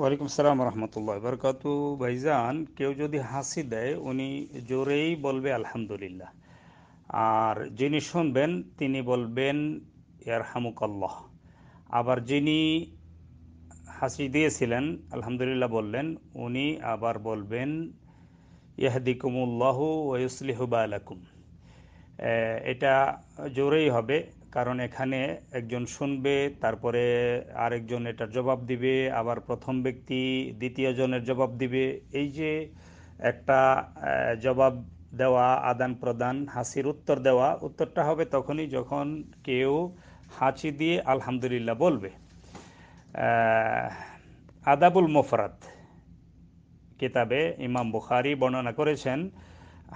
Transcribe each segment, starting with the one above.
ওয়ালাইকুম সালাম রহমতুল্লাহ বরকাত ভাইজান কেউ যদি হাসি দেয় উনি জোরেই বলবে আলহামদুলিল্লাহ আর যিনি শুনবেন তিনি বলবেন ইয়ারহামুকাল্লাহ আবার যিনি হাসি দিয়েছিলেন আলহামদুলিল্লাহ বললেন উনি আবার বলবেন ইয়াহদিকুমুল্লাহ আলাকুম এটা জোরেই হবে কারণ এখানে একজন শুনবে তারপরে আরেকজন এটার জবাব দিবে আবার প্রথম ব্যক্তি দ্বিতীয় জনের জবাব দিবে এই যে একটা জবাব দেওয়া আদান প্রদান হাসির উত্তর দেওয়া উত্তরটা হবে তখনই যখন কেউ হাঁচি দিয়ে আলহামদুলিল্লাহ বলবে আদাবুল মোফরাত কিতাবে ইমাম বুখারি বর্ণনা করেছেন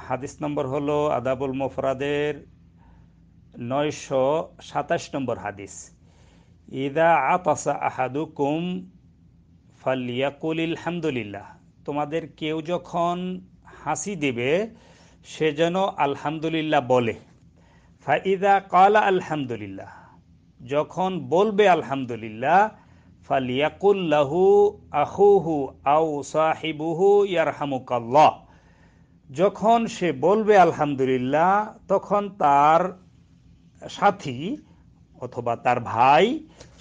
হাদিস নম্বর হলো আদাবুল মোফরাদের নয়শো সাতাশ নম্বর হাদিস ইদা আতাসা আহাদুকুম ফালিয়াকুল হামদুলিল্লাহ তোমাদের কেউ যখন হাসি দেবে সে যেন আলহামদুলিল্লাহ বলে ফাইদা কালা আলহামদুলিল্লাহ যখন বলবে আলহামদুলিল্লাহ ফালিয়াকুল্লাহু আহুহু আউ সাহিবুহু ইয়ারহামুকাল্লাহ যখন সে বলবে আলহামদুলিল্লাহ তখন তার সাথী অথবা তার ভাই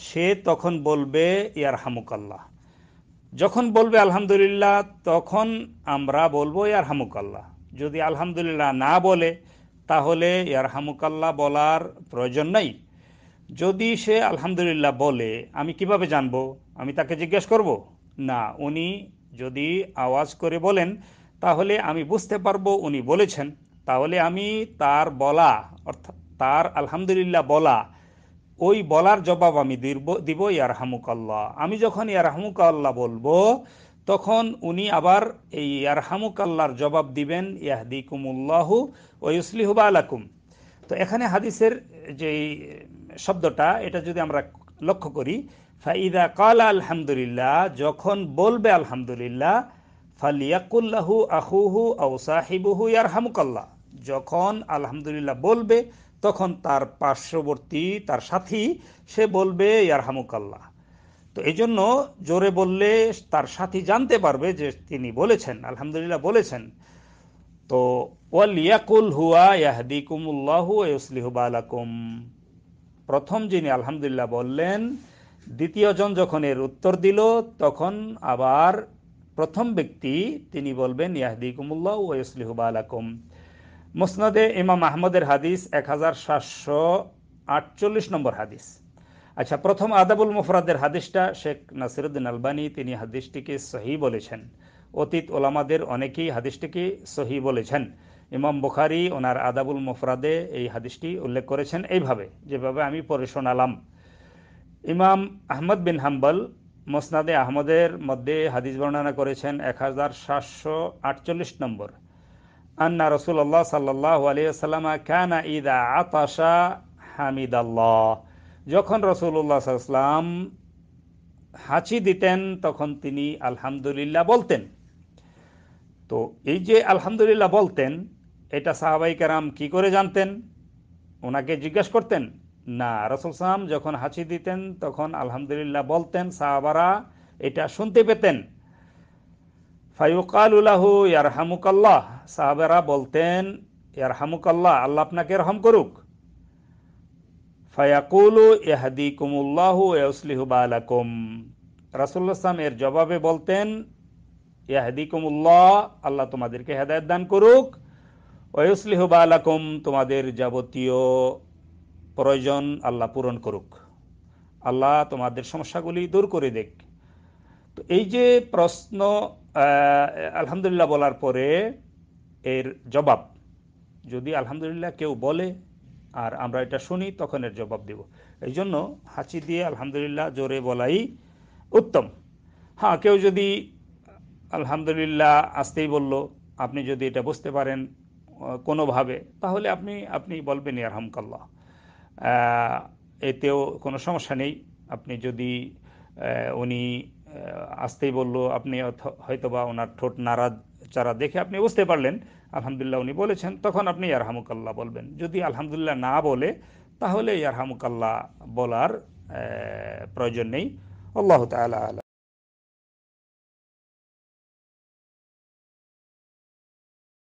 সে তখন বলবে ইয়ার হামুকাল্লাহ যখন বলবে আলহামদুলিল্লাহ তখন আমরা বলবো ইয়ার হামুকাল্লাহ যদি আলহামদুলিল্লাহ না বলে তাহলে ইয়ার হামুকাল্লাহ বলার প্রয়োজন নাই যদি সে আলহামদুলিল্লাহ বলে আমি কিভাবে জানবো আমি তাকে জিজ্ঞেস করব না উনি যদি আওয়াজ করে বলেন তাহলে আমি বুঝতে পারবো উনি বলেছেন তাহলে আমি তার বলা অর্থাৎ তার আলহামদুলিল্লাহ বলা ওই বলার জবাব আমি দিব ইয়ার আল্লাহ আমি যখন ইয়ার আল্লাহ বলবো তখন উনি আবার এই ইয়ার আল্লাহর জবাব দিবেন ইয়াহদিকুমুল্লাহু ওয়ুসলিহুবা আলাকুম তো এখানে হাদিসের যে শব্দটা এটা যদি আমরা লক্ষ্য করি ফাইদা কাল আলহামদুলিল্লাহ যখন বলবে আলহামদুলিল্লাহ ফালিয়াকুল্লাহু আহুহু আউ সাহিবুহু ইয়ার হামুকাল্লাহ যখন আলহামদুলিল্লাহ বলবে তখন তার পার্শ্ববর্তী তার সাথী সে বলবে ইয়ার হামুকাল্লাহ তো এই জন্য জোরে বললে তার সাথী জানতে পারবে যে তিনি বলেছেন আলহামদুলিল্লাহ বলেছেন তো ওয়াল হুয়া ইয়াহদিকুমুল্লাহু ইসলিহু প্রথম যিনি আলহামদুলিল্লাহ বললেন দ্বিতীয়জন যখন এর উত্তর দিল তখন আবার প্রথম ব্যক্তি তিনি বলবেন ইয়াহদিকুমুল্লাহ ওয়াইসলিহু আলাকুম মুসনাদে ইমাম আহমদের হাদিস এক হাজার সাতশো আটচল্লিশ নম্বর হাদিস আচ্ছা প্রথম আদাবুল মুফরাদের হাদিসটা শেখ নাসিরুদ্দিন আলবানী তিনি হাদিসটিকে সহি বলেছেন অতীত ওলামাদের অনেকেই হাদিসটিকে সহি বলেছেন ইমাম বুখারি ওনার আদাবুল মুফরাদে এই হাদিসটি উল্লেখ করেছেন এইভাবে যেভাবে আমি পরে শোনালাম ইমাম আহমদ বিন হাম্বল মোসনাদে আহমদের মধ্যে হাদিস বর্ণনা করেছেন এক হাজার সাতশো আটচল্লিশ নম্বর আন্না রসুল্লাহ সাল্লাহ আলিয়াল্লামা কানা ইদা আতাশা আল্লাহ যখন রসুল্লাহ সাল্লাম হাঁচি দিতেন তখন তিনি আলহামদুলিল্লাহ বলতেন তো এই যে আলহামদুলিল্লাহ বলতেন এটা সাহাবাই কারাম কি করে জানতেন ওনাকে জিজ্ঞেস করতেন না রসুল সালাম যখন হাঁচি দিতেন তখন আলহামদুলিল্লাহ বলতেন সাহাবারা এটা শুনতে পেতেন ফাইকালুল্লাহ ইয়ারহামুকাল্লাহ সাহাবেরা বলতেন ইয়ারহামুকাল্লাহ আল্লাহ আপনাকে রহম করুক ফায়াকুলু এহাদি কুমুল্লাহ এসলিহুবালাকুম রাসুল্লাহাম এর জবাবে বলতেন ইয়াহাদি কুমুল্লাহ আল্লাহ তোমাদেরকে হেদায়েত দান করুক ওয়সলিহবালাকুম তোমাদের যাবতীয় প্রয়োজন আল্লাহ পূরণ করুক আল্লাহ তোমাদের সমস্যাগুলি দূর করে দেখ তো এই যে প্রশ্ন আলহামদুলিল্লাহ বলার পরে এর জবাব যদি আলহামদুলিল্লাহ কেউ বলে আর আমরা এটা শুনি তখন এর জবাব দেব এই জন্য হাঁচি দিয়ে আলহামদুলিল্লাহ জোরে বলাই উত্তম হ্যাঁ কেউ যদি আলহামদুলিল্লাহ আসতেই বলল আপনি যদি এটা বুঝতে পারেন কোনোভাবে তাহলে আপনি আপনি বলবেন আলহামকাল্লাহ এতেও কোনো সমস্যা নেই আপনি যদি উনি আসতেই বলল আপনি হয়তোবা ওনার ঠোঁট নাড়া চারা দেখে আপনি বুঝতে পারলেন আলহামদুলিল্লাহ উনি বলেছেন তখন আপনি ইয়ারহামুকাল্লাহ বলবেন যদি আলহামদুলিল্লাহ না বলে তাহলে ইয়ারহামুকাল্লাহ বলার প্রয়োজন নেই আল্লাহ তালা